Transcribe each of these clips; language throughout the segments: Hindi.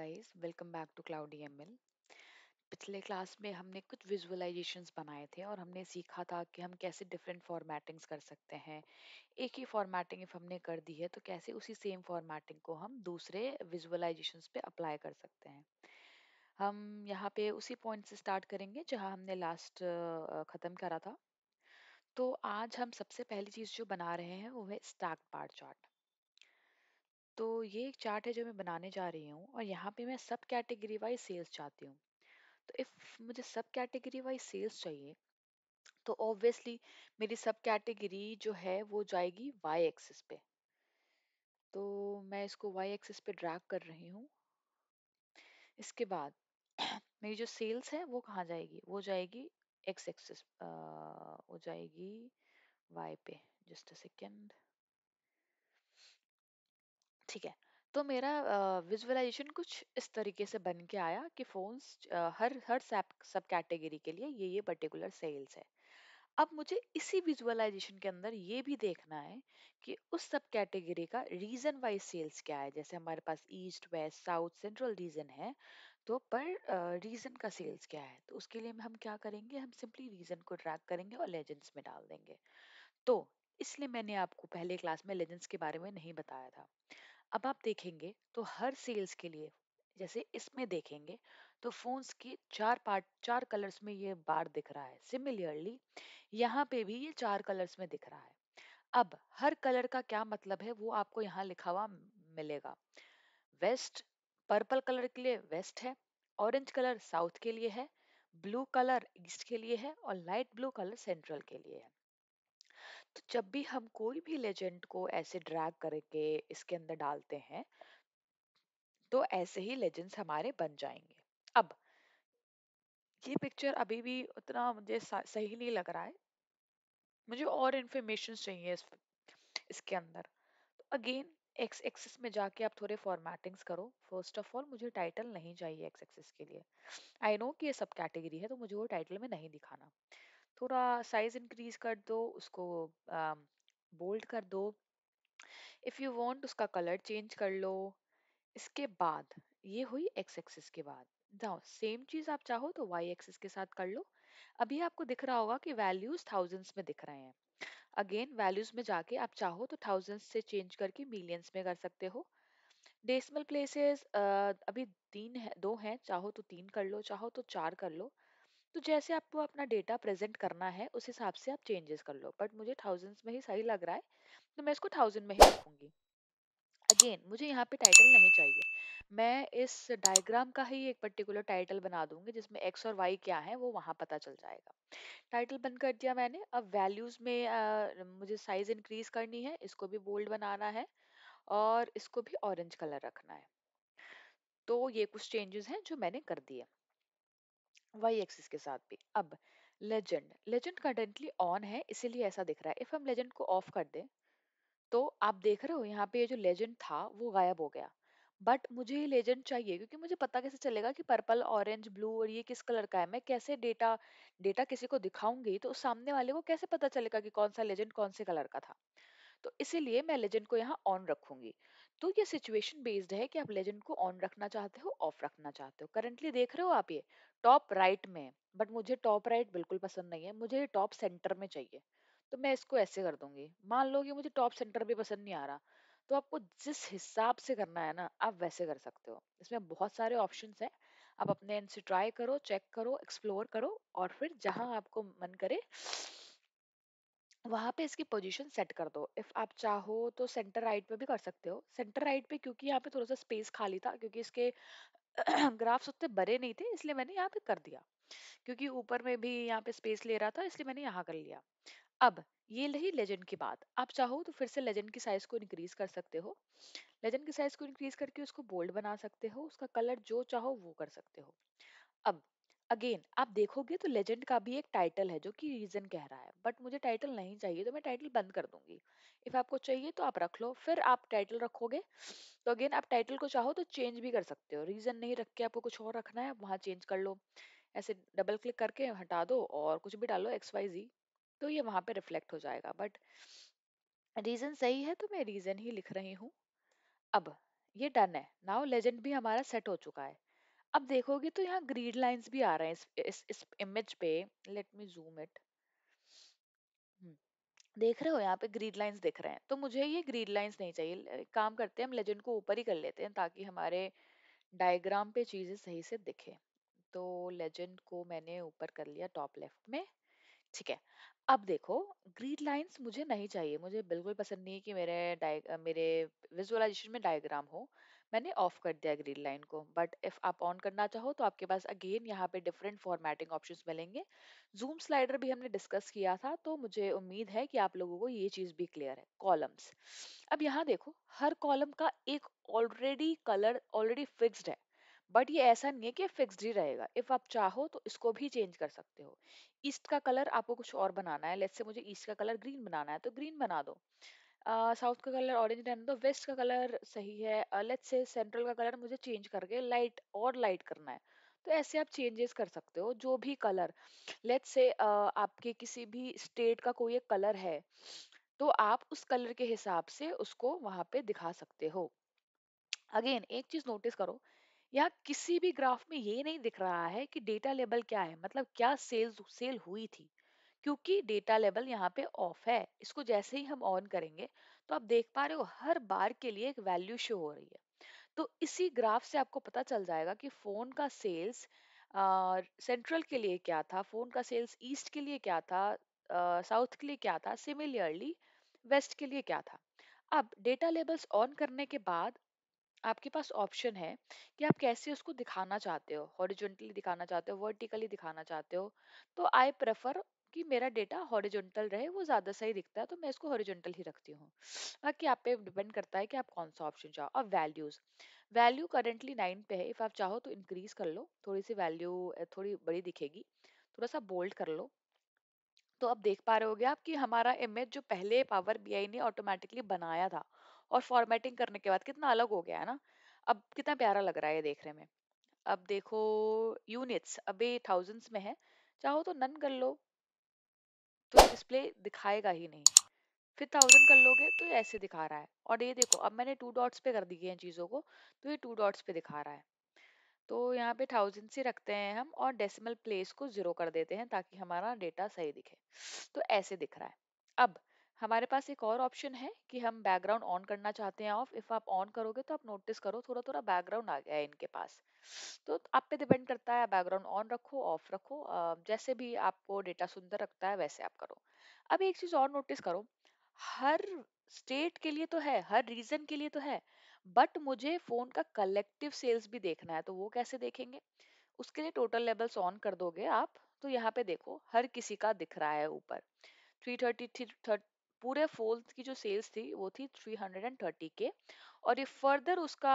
Guys welcome back to cloud ML पिछले क्लास में हमने कुछ विजुअलाइजेशंस बनाए थे और हमने सीखा था कि हम कैसे डिफरेंट फॉर्मेटिंग्स कर सकते हैं एक ही फॉर्मेटिंग इफ हमने कर दी है तो कैसे उसी सेम फॉर्मेटिंग को हम दूसरे विजुअलाइजेशंस पे अप्लाई कर सकते हैं हम यहाँ पे उसी पॉइंट से स्टार्ट करेंगे जहाँ हमने लास्ट ख़त्म करा था तो आज हम सबसे पहली चीज़ जो बना रहे हैं वो है स्टैक पार्ट चार्ट तो ये एक चार्ट है जो मैं बनाने जा रही हूँ और यहाँ पे मैं सब कैटेगरी वाइज सेल्स चाहती हूँ तो इफ़ मुझे सब कैटेगरी वाइज सेल्स चाहिए तो ऑब्वियसली मेरी सब कैटेगरी जो है वो जाएगी वाई एक्सिस पे तो मैं इसको वाई एक्सिस पे ड्रैग कर रही हूँ इसके बाद मेरी जो सेल्स है वो कहाँ जाएगी वो जाएगी एक्स एक्सिस वो जाएगी वाई पे जस्ट अ सेकेंड ठीक है तो मेरा विजुअलाइजेशन कुछ इस तरीके से बन के आया कि फ़ोन्स हर हर सब सब कैटेगरी के लिए ये ये पर्टिकुलर सेल्स है अब मुझे इसी विजुअलाइजेशन के अंदर ये भी देखना है कि उस सब कैटेगरी का रीजन वाइज सेल्स क्या है जैसे हमारे पास east west south central region है तो पर रीजन का सेल्स क्या है तो उसके लिए हम क्या करेंगे हम सिंपली रीजन को ट्रैक करेंगे और लेजेंड्स में डाल देंगे तो इसलिए मैंने आपको पहले क्लास में लेजेंड्स के बारे में नहीं बताया था अब आप देखेंगे तो हर सेल्स के लिए जैसे इसमें देखेंगे तो फोन्स की चार पार्ट चार कलर्स में ये बार दिख रहा है सिमिलरली यहाँ पे भी ये चार कलर्स में दिख रहा है अब हर कलर का क्या मतलब है वो आपको यहाँ लिखा हुआ मिलेगा वेस्ट पर्पल कलर के लिए वेस्ट है ऑरेंज कलर साउथ के लिए है ब्लू कलर ईस्ट के लिए है और लाइट ब्लू कलर सेंट्रल के लिए है तो जब भी हम कोई भी लेजेंड को ऐसे ड्रैग करके इसके अंदर डालते हैं तो ऐसे ही लेजेंड्स हमारे बन जाएंगे अब ये पिक्चर अभी भी उतना मुझे सही नहीं लग रहा है मुझे और इन्फॉर्मेशन चाहिए इस, इसके अंदर तो अगेन एक्स एक्सिस में जाके आप थोड़े फॉर्मेटिंग्स करो फर्स्ट ऑफ ऑल मुझे टाइटल नहीं चाहिए एक्स एक्सिस के लिए आई नो कि ये सब कैटेगरी है तो मुझे वो टाइटल में नहीं दिखाना थोड़ा साइज इंक्रीज कर दो उसको बोल्ड कर दो इफ़ यू वांट उसका कलर चेंज कर लो इसके बाद ये हुई एक्स एक्सिस के बाद जाओ सेम चीज़ आप चाहो तो वाई एक्सिस के साथ कर लो अभी आपको दिख रहा होगा कि वैल्यूज थाउजेंड्स में दिख रहे हैं अगेन वैल्यूज में जाके आप चाहो तो थाउजेंड्स से चेंज करके मिलियंस में कर सकते हो डेसिमल प्लेसेस अभी तीन है दो हैं चाहो तो तीन कर लो चाहो तो चार कर लो तो जैसे आपको अपना डेटा प्रेजेंट करना है उस हिसाब से आप चेंजेस कर लो बट मुझे थाउजेंड्स में ही सही लग रहा है तो मैं इसको थाउजेंड में ही रखूंगी अगेन मुझे यहाँ पे टाइटल नहीं चाहिए मैं इस डायग्राम का ही एक पर्टिकुलर टाइटल बना दूंगी जिसमें एक्स और वाई क्या है वो वहाँ पता चल जाएगा टाइटल बंद कर दिया मैंने अब वैल्यूज़ में आ, मुझे साइज़ इंक्रीज करनी है इसको भी बोल्ड बनाना है और इसको भी ऑरेंज कलर रखना है तो ये कुछ चेंजेस हैं जो मैंने कर दिए वाई एक्सिस के साथ भी अब लेजेंड लेजेंड करंटली ऑन है इसीलिए ऐसा दिख रहा है इफ हम लेजेंड को ऑफ कर दें तो आप देख रहे हो यहाँ पे ये जो लेजेंड था वो गायब हो गया बट मुझे ये लेजेंड चाहिए क्योंकि मुझे पता कैसे चलेगा कि पर्पल ऑरेंज ब्लू और ये किस कलर का है मैं कैसे डेटा डेटा किसी को दिखाऊंगी तो सामने वाले को कैसे पता चलेगा कि कौन सा लेजेंड कौन से कलर का था तो इसीलिए मैं लेजेंड को यहाँ ऑन रखूंगी तो ये सिचुएशन बेस्ड है कि आप लेजेंड को ऑन रखना चाहते हो ऑफ रखना चाहते हो करंटली देख रहे हो आप ये टॉप राइट में बट मुझे टॉप राइट बिल्कुल पसंद नहीं है मुझे ये टॉप सेंटर में चाहिए तो मैं इसको ऐसे कर दूंगी मान लो कि मुझे टॉप सेंटर भी पसंद नहीं आ रहा तो आपको जिस हिसाब से करना है ना आप वैसे कर सकते हो इसमें बहुत सारे ऑप्शन हैं आप अपने एंड से ट्राई करो चेक करो एक्सप्लोर करो और फिर जहाँ आपको मन करे वहाँ पे इसकी पोजीशन सेट कर दो इफ आप चाहो तो सेंटर राइट पे भी कर सकते हो सेंटर राइट पे क्योंकि यहाँ पे थोड़ा सा स्पेस खाली था क्योंकि इसके ग्राफ्स उतने बड़े नहीं थे इसलिए मैंने यहाँ पे कर दिया क्योंकि ऊपर में भी यहाँ पे स्पेस ले रहा था इसलिए मैंने यहाँ कर लिया अब ये रही लेजेंड की बात आप चाहो तो फिर से लेजेंड की साइज को इंक्रीज कर सकते हो लेजेंड की साइज को इंक्रीज करके उसको बोल्ड बना सकते हो उसका कलर जो चाहो वो कर सकते हो अब अगेन आप देखोगे तो लेजेंड का भी एक टाइटल है जो कि रीजन कह रहा है बट मुझे टाइटल नहीं चाहिए तो मैं टाइटल बंद कर दूंगी इफ आपको चाहिए तो आप रख लो फिर आप टाइटल रखोगे तो अगेन आप टाइटल को चाहो तो चेंज भी कर सकते हो रीजन नहीं रख के आपको कुछ और रखना है आप वहां चेंज कर लो ऐसे डबल क्लिक करके हटा दो और कुछ भी डालो एक्स वाई जी तो ये वहां पे रिफ्लेक्ट हो जाएगा बट रीजन सही है तो मैं रीजन ही लिख रही हूँ अब ये डन है नाउ लेजेंड भी हमारा सेट हो चुका है अब देखोगे तो यहाँ ग्रीड लाइंस भी आ रहे हैं इस इस, इस इमेज पे लेट मी जूम इट देख रहे हो यहाँ पे ग्रीड लाइंस दिख रहे हैं तो मुझे ये ग्रीड लाइंस नहीं चाहिए काम करते हैं हम लेजेंड को ऊपर ही कर लेते हैं ताकि हमारे डायग्राम पे चीज़ें सही से दिखे तो लेजेंड को मैंने ऊपर कर लिया टॉप लेफ्ट में ठीक है अब देखो ग्रीड लाइंस मुझे नहीं चाहिए मुझे बिल्कुल पसंद नहीं है कि मेरे डाय मेरे विजुअलाइजेशन में डायग्राम हो मैंने ऑफ कर दिया ग्रीन लाइन को बट इफ आप ऑन करना चाहो तो आपके पास अगेन यहाँ पे डिफरेंट फॉर्मेटिंग ऑप्शन मिलेंगे जूम स्लाइडर भी हमने डिस्कस किया था तो मुझे उम्मीद है कि आप लोगों को ये चीज भी क्लियर है कॉलम्स अब यहाँ देखो हर कॉलम का एक ऑलरेडी कलर ऑलरेडी फिक्सड है बट ये ऐसा नहीं है कि फिक्स्ड ही रहेगा इफ़ आप चाहो तो इसको भी चेंज कर सकते हो ईस्ट का कलर आपको कुछ और बनाना है लेट्स से मुझे ईस्ट का कलर ग्रीन बनाना है तो ग्रीन बना दो साउथ का कलर ऑरेंज रहने दो वेस्ट का कलर सही है लेट्स से सेंट्रल का कलर मुझे चेंज करके लाइट और लाइट करना है तो ऐसे आप चेंजेस कर सकते हो जो भी कलर लेट्स से आपके किसी भी स्टेट का कोई एक कलर है तो आप उस कलर के हिसाब से उसको वहां पे दिखा सकते हो अगेन एक चीज नोटिस करो यहाँ किसी भी ग्राफ में ये नहीं दिख रहा है कि डेटा लेबल क्या है मतलब क्या सेल्स सेल हुई थी क्योंकि डेटा लेवल यहाँ पे ऑफ है इसको जैसे ही हम ऑन करेंगे तो आप देख पा रहे हो हर बार के लिए एक वैल्यू शो हो रही है तो इसी ग्राफ से आपको पता चल जाएगा कि फोन का सेल्स सेंट्रल के लिए क्या था फोन का सेल्स ईस्ट के लिए क्या था साउथ के लिए क्या था सिमिलियरली वेस्ट के लिए क्या था अब डेटा लेबल्स ऑन करने के बाद आपके पास ऑप्शन है कि आप कैसे उसको दिखाना चाहते हो हॉरिजॉन्टली दिखाना चाहते हो वर्टिकली दिखाना चाहते हो तो आई प्रेफर कि मेरा डेटा हॉरिजॉन्टल रहे वो ज़्यादा सही दिखता है तो मैं इसको हॉरिजॉन्टल ही रखती हूँ बाकी आप पे डिपेंड करता है कि आप कौन सा ऑप्शन चाहो और वैल्यूज़ वैल्यू करेंटली नाइन पे है इफ़ आप चाहो तो इंक्रीज़ कर लो थोड़ी सी वैल्यू थोड़ी बड़ी दिखेगी थोड़ा सा बोल्ड कर लो तो अब देख पा रहे हो आप कि हमारा इमेज जो पहले पावर बी ने ऑटोमेटिकली बनाया था और फॉर्मेटिंग करने के बाद कितना अलग हो गया है ना अब कितना प्यारा लग रहा है ये देखने में अब देखो यूनिट्स अभी थाउजेंड्स में है चाहो तो नन कर लो डिस्प्ले दिखाएगा ही नहीं फिर थाउजेंड कर लोगे तो ये ऐसे दिखा रहा है और ये देखो अब मैंने टू डॉट्स पे कर दिए हैं चीज़ों को तो ये टू डॉट्स पे दिखा रहा है तो यहाँ पे थाउजेंड से रखते हैं हम और डेसिमल प्लेस को ज़ीरो कर देते हैं ताकि हमारा डेटा सही दिखे तो ऐसे दिख रहा है अब हमारे पास एक और ऑप्शन है कि हम बैकग्राउंड ऑन करना चाहते हैं ऑफ इफ आप ऑन करोगे तो आप नोटिस करो थोड़ा थोड़ा बैकग्राउंड आ गया है इनके पास तो आप पे डिपेंड करता है बैकग्राउंड ऑन रखो ऑफ रखो जैसे भी आपको डेटा सुंदर रखता है वैसे आप करो अब एक चीज और नोटिस करो हर स्टेट के लिए तो है हर रीजन के लिए तो है बट मुझे फोन का कलेक्टिव सेल्स भी देखना है तो वो कैसे देखेंगे उसके लिए टोटल लेवल्स ऑन कर दोगे आप तो यहाँ पे देखो हर किसी का दिख रहा है ऊपर 330 पूरे फोल्ड की जो सेल्स थी वो थी 330 के और ये फर्दर उसका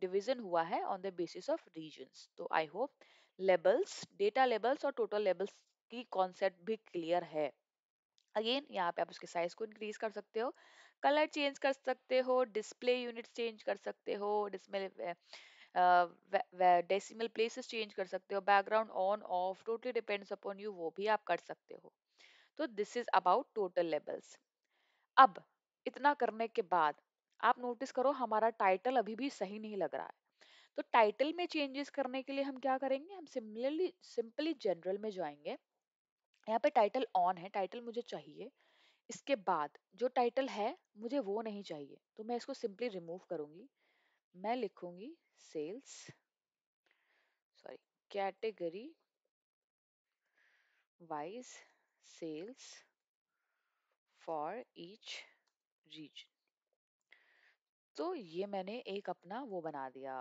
डिवीजन हुआ है on the basis of regions तो I hope labels data labels और टोटल लेबल्स की कॉन्सेप्ट भी क्लियर है अगेन यहाँ पे आप उसके साइज को इंक्रीज कर सकते हो कलर चेंज कर सकते हो डिस्प्ले यूनिट चेंज कर सकते हो डिस्प्ले डेसिमल प्लेसेस चेंज कर सकते हो background on off totally depends upon you वो भी आप कर सकते हो तो this is about total labels अब इतना करने के बाद आप नोटिस करो हमारा टाइटल अभी भी सही नहीं लग रहा है तो टाइटल में चेंजेस करने के लिए हम क्या करेंगे हम सिमिलरली सिंपली जनरल में जाएंगे यहाँ पे टाइटल ऑन है टाइटल मुझे चाहिए इसके बाद जो टाइटल है मुझे वो नहीं चाहिए तो मैं इसको सिंपली रिमूव करूंगी मैं लिखूंगी sales sorry category wise sales for each region तो ये मैंने एक अपना वो बना दिया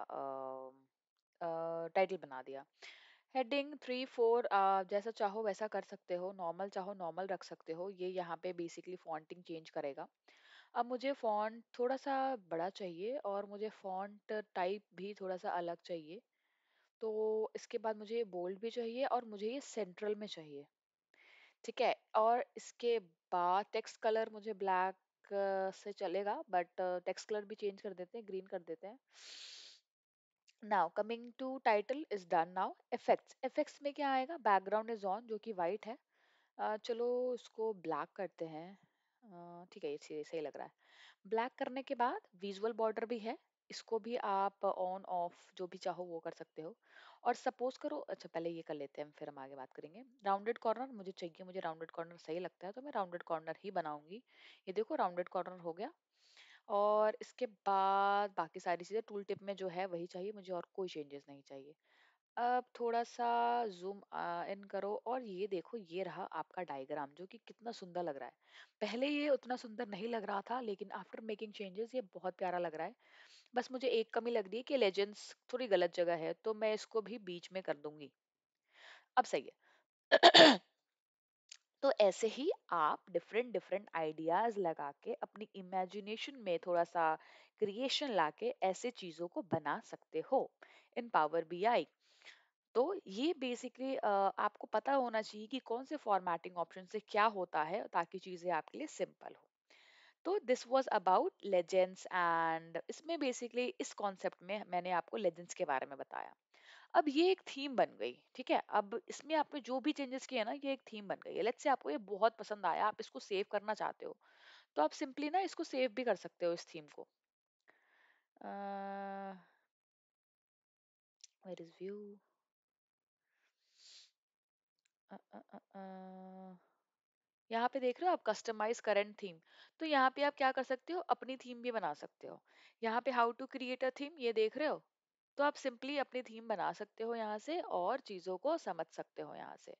टाइटल बना दिया हेडिंग थ्री फोर जैसा चाहो वैसा कर सकते हो नॉर्मल चाहो नॉर्मल रख सकते हो ये यहाँ पे बेसिकली फॉन्टिंग चेंज करेगा अब मुझे फॉन्ट थोड़ा सा बड़ा चाहिए और मुझे फॉन्ट टाइप भी थोड़ा सा अलग चाहिए तो इसके बाद मुझे ये बोल्ड भी चाहिए और मुझे ये सेंट्रल में चाहिए ठीक है और इसके पा टेक्स्ट कलर मुझे ब्लैक से चलेगा बट टेक्स्ट कलर भी चेंज कर देते हैं ग्रीन कर देते हैं now coming to title is done now effects effects में क्या आएगा बैकग्राउंड इज ऑन जो कि वाइट है चलो इसको ब्लैक करते हैं ठीक है ये सही लग रहा है ब्लैक करने के बाद विजुअल बॉर्डर भी है इसको भी आप ऑन ऑफ जो भी चाहो वो कर सकते हो और सपोज करो अच्छा पहले ये कर लेते हैं फिर हम आगे बात करेंगे राउंडेड कॉर्नर मुझे चाहिए मुझे राउंडेड कॉर्नर सही लगता है तो मैं राउंडेड कॉर्नर ही बनाऊंगी ये देखो राउंडेड कॉर्नर हो गया और इसके बाद बाकी सारी चीज़ें टूल टिप में जो है वही चाहिए मुझे और कोई चेंजेस नहीं चाहिए अब थोड़ा सा जूम इन करो और ये देखो ये रहा आपका डायग्राम जो कि कितना सुंदर लग रहा है पहले ये उतना सुंदर नहीं लग रहा था लेकिन आफ्टर मेकिंग चेंजेस ये बहुत प्यारा लग रहा है बस मुझे एक कमी लग रही है कि लेजेंड्स थोड़ी गलत जगह है तो मैं इसको भी बीच में कर दूंगी अब सही है तो ऐसे ही आप डिफरेंट डिफरेंट आइडियाज लगा के अपनी इमेजिनेशन में थोड़ा सा क्रिएशन लाके ऐसे चीजों को बना सकते हो इन पावर बी आई तो ये बेसिकली आपको पता होना चाहिए कि कौन से फॉर्मेटिंग ऑप्शन से क्या होता है ताकि चीजें आपके लिए सिंपल हो तो this was about legends and इसमें बेसिकली इस कॉन्सेप्ट में मैंने आपको लेजेंड्स के बारे में बताया अब ये एक थीम बन गई ठीक है अब इसमें आपने जो भी चेंजेस किए ना ये एक थीम बन गई है लेट्स से आपको ये बहुत पसंद आया आप इसको सेव करना चाहते हो तो आप सिंपली ना इसको सेव भी कर सकते हो इस थीम को वेर इज व्यू यहाँ पे देख रहे हो आप कस्टमाइज करंट थीम तो यहाँ पे आप क्या कर सकते हो अपनी थीम भी बना सकते हो यहाँ पे how to create a theme ये देख रहे हो तो आप सिंपली अपनी थीम बना सकते हो यहाँ से और चीज़ों को समझ सकते हो यहाँ से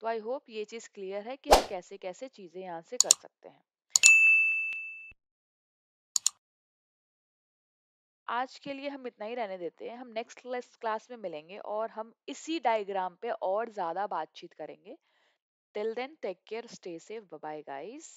तो आई होप ये चीज़ क्लियर है कि हम कैसे कैसे चीज़ें यहाँ से कर सकते हैं आज के लिए हम इतना ही रहने देते हैं हम नेक्स्ट क्लास में मिलेंगे और हम इसी डायग्राम पे और ज़्यादा बातचीत करेंगे Till then, take care, stay safe. Bye bye, guys.